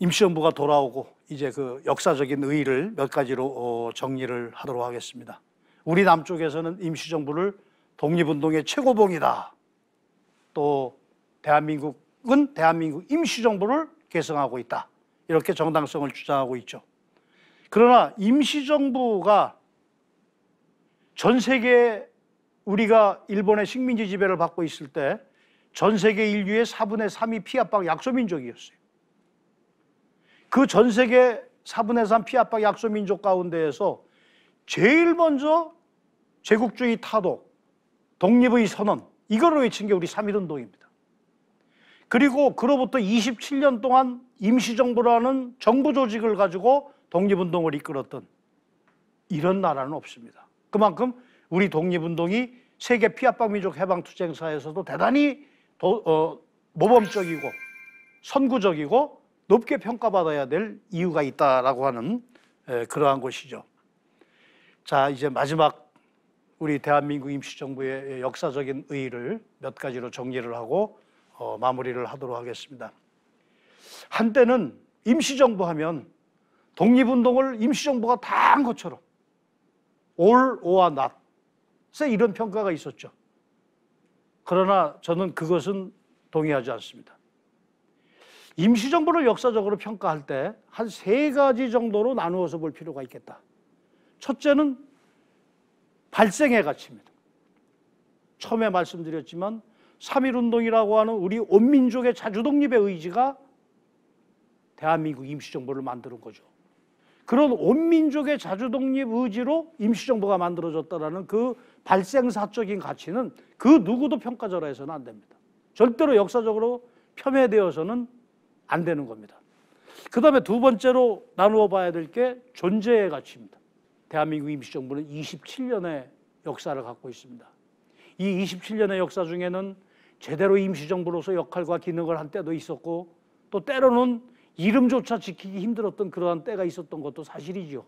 임시정부가 돌아오고 이제 그 역사적인 의의를 몇 가지로 어, 정리를 하도록 하겠습니다. 우리 남쪽에서는 임시정부를 독립운동의 최고봉이다. 또 대한민국은 대한민국 임시정부를 계승하고 있다. 이렇게 정당성을 주장하고 있죠. 그러나 임시정부가 전 세계 우리가 일본의 식민지 지배를 받고 있을 때 전 세계 인류의 4분의 3이 피압박 약소민족이었어요. 그전 세계 4분의 3 피압박 약소 민족 가운데에서 제일 먼저 제국주의 타독 독립의 선언, 이걸 외친 게 우리 3.1운동입니다. 그리고 그로부터 27년 동안 임시정부라는 정부 조직을 가지고 독립운동을 이끌었던 이런 나라는 없습니다. 그만큼 우리 독립운동이 세계 피압박 민족 해방투쟁사에서도 대단히 도, 어, 모범적이고 선구적이고 높게 평가받아야 될 이유가 있다라고 하는 그러한 것이죠. 자, 이제 마지막 우리 대한민국 임시정부의 역사적인 의의를 몇 가지로 정리를 하고 어, 마무리를 하도록 하겠습니다. 한때는 임시정부 하면 독립운동을 임시정부가 다 한 것처럼 올, 오와 낫세 이런 평가가 있었죠. 그러나 저는 그것은 동의하지 않습니다. 임시정부를 역사적으로 평가할 때 한 세 가지 정도로 나누어서 볼 필요가 있겠다. 첫째는 발생의 가치입니다. 처음에 말씀드렸지만 3.1운동이라고 하는 우리 온민족의 자주독립의 의지가 대한민국 임시정부를 만드는 거죠. 그런 온민족의 자주독립 의지로 임시정부가 만들어졌다라는 그 발생사적인 가치는 그 누구도 평가절하해서는 안 됩니다. 절대로 역사적으로 폄훼되어서는 안 되는 겁니다. 그 다음에 두 번째로 나누어 봐야 될 게 존재의 가치입니다. 대한민국 임시정부는 27년의 역사를 갖고 있습니다. 이 27년의 역사 중에는 제대로 임시정부로서 역할과 기능을 한 때도 있었고 또 때로는 이름조차 지키기 힘들었던 그러한 때가 있었던 것도 사실이지요.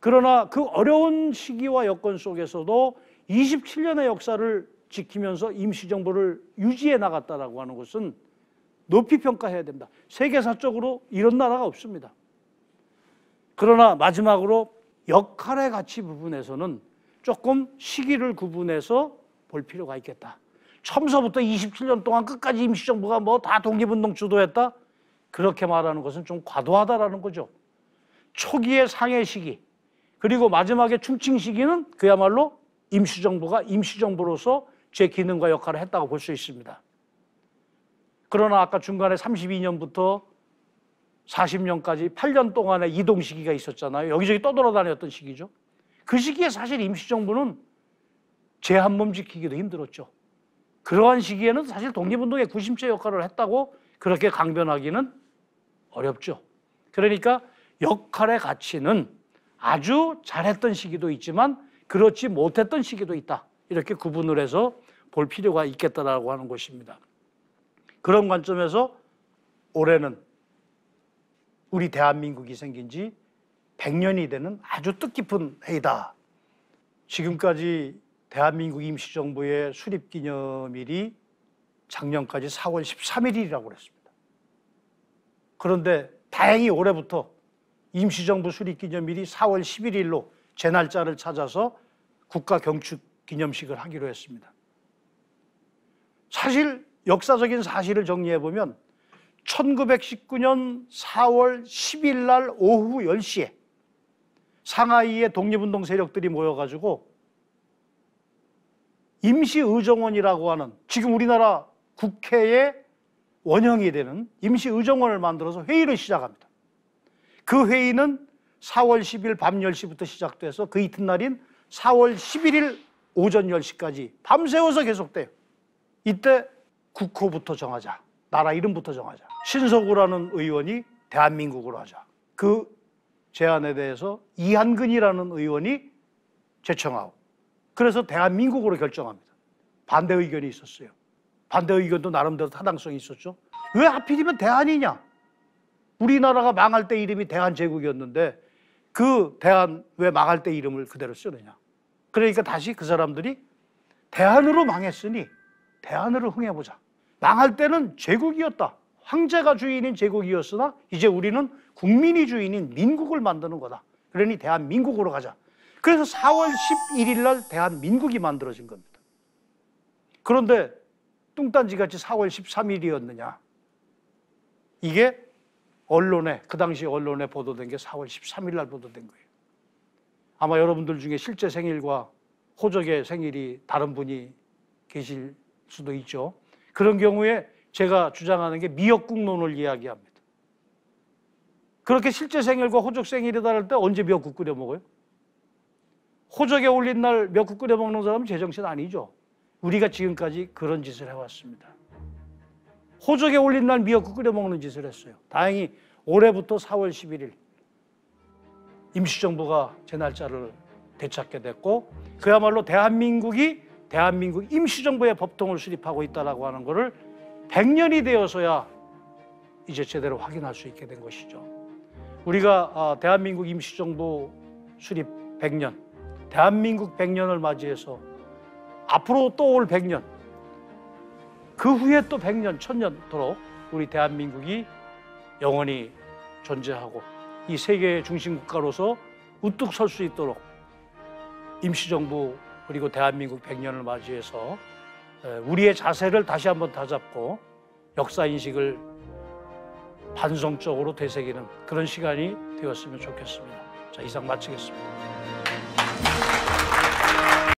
그러나 그 어려운 시기와 여건 속에서도 27년의 역사를 지키면서 임시정부를 유지해 나갔다라고 하는 것은 높이 평가해야 됩니다. 세계사적으로 이런 나라가 없습니다. 그러나 마지막으로 역할의 가치 부분에서는 조금 시기를 구분해서 볼 필요가 있겠다. 처음서부터 27년 동안 끝까지 임시정부가 뭐다 독립운동 주도했다? 그렇게 말하는 것은 좀 과도하다라는 거죠. 초기의 상해 시기, 그리고 마지막에 충칭 시기는 그야말로 임시정부가 임시정부로서 제 기능과 역할을 했다고 볼 수 있습니다. 그러나 아까 중간에 32년부터 40년까지 8년 동안의 이동 시기가 있었잖아요. 여기저기 떠돌아다녔던 시기죠. 그 시기에 사실 임시정부는 제한 몸 지키기도 힘들었죠. 그러한 시기에는 사실 독립운동의 구심체 역할을 했다고 그렇게 강변하기는 어렵죠. 그러니까 역할의 가치는 아주 잘했던 시기도 있지만 그렇지 못했던 시기도 있다. 이렇게 구분을 해서 볼 필요가 있겠다라고 하는 것입니다. 그런 관점에서 올해는 우리 대한민국이 생긴 지 100년이 되는 아주 뜻깊은 해이다. 지금까지 대한민국 임시정부의 수립기념일이 작년까지 4월 13일이라고 그랬습니다. 그런데 다행히 올해부터 임시정부 수립기념일이 4월 11일로 제 날짜를 찾아서 국가경축기념식을 하기로 했습니다. 사실 역사적인 사실을 정리해 보면 1919년 4월 10일 날 오후 10시에 상하이의 독립운동 세력들이 모여가지고 임시의정원이라고 하는 지금 우리나라 국회의 원형이 되는 임시의정원을 만들어서 회의를 시작합니다. 그 회의는 4월 10일 밤 10시부터 시작돼서 그 이튿날인 4월 11일 오전 10시까지 밤새워서 계속돼요. 이때 국호부터 정하자. 나라 이름부터 정하자. 신석우라는 의원이 대한민국으로 하자. 그 제안에 대해서 이한근이라는 의원이 제청하고 그래서 대한민국으로 결정합니다. 반대 의견이 있었어요. 반대 의견도 나름대로 타당성이 있었죠. 왜 하필이면 대한이냐? 우리나라가 망할 때 이름이 대한제국이었는데 그 대한 왜 망할 때 이름을 그대로 쓰느냐? 그러니까 다시 그 사람들이 대한으로 망했으니 대한으로 흥해보자. 망할 때는 제국이었다. 황제가 주인인 제국이었으나 이제 우리는 국민이 주인인 민국을 만드는 거다. 그러니 대한민국으로 가자. 그래서 4월 11일 날 대한민국이 만들어진 겁니다. 그런데 뚱딴지 같이 4월 13일이었느냐? 이게 언론에 그 당시 언론에 보도된 게 4월 13일 날 보도된 거예요. 아마 여러분들 중에 실제 생일과 호적의 생일이 다른 분이 계실 수도 있죠. 그런 경우에 제가 주장하는 게 미역국론을 이야기합니다. 그렇게 실제 생일과 호적 생일이 다를 때 언제 미역국 끓여 먹어요? 호적에 올린 날 미역국 끓여 먹는 사람은 제정신 아니죠. 우리가 지금까지 그런 짓을 해왔습니다. 호적에 올린 날 미역국 끓여 먹는 짓을 했어요. 다행히 올해부터 4월 11일 임시정부가 제 날짜를 되찾게 됐고 그야말로 대한민국이 대한민국 임시정부의 법통을 수립하고 있다라고 하는 것을 100년이 되어서야 이제 제대로 확인할 수 있게 된 것이죠. 우리가 아, 대한민국 임시정부 수립 100년, 대한민국 100년을 맞이해서 앞으로 또 올 100년, 그 후에 또 100년, 1000년도록 우리 대한민국이 영원히 존재하고 이 세계의 중심 국가로서 우뚝 설 수 있도록 임시정부 그리고 대한민국 100년을 맞이해서 우리의 자세를 다시 한번 다잡고 역사 인식을 반성적으로 되새기는 그런 시간이 되었으면 좋겠습니다. 자, 이상 마치겠습니다.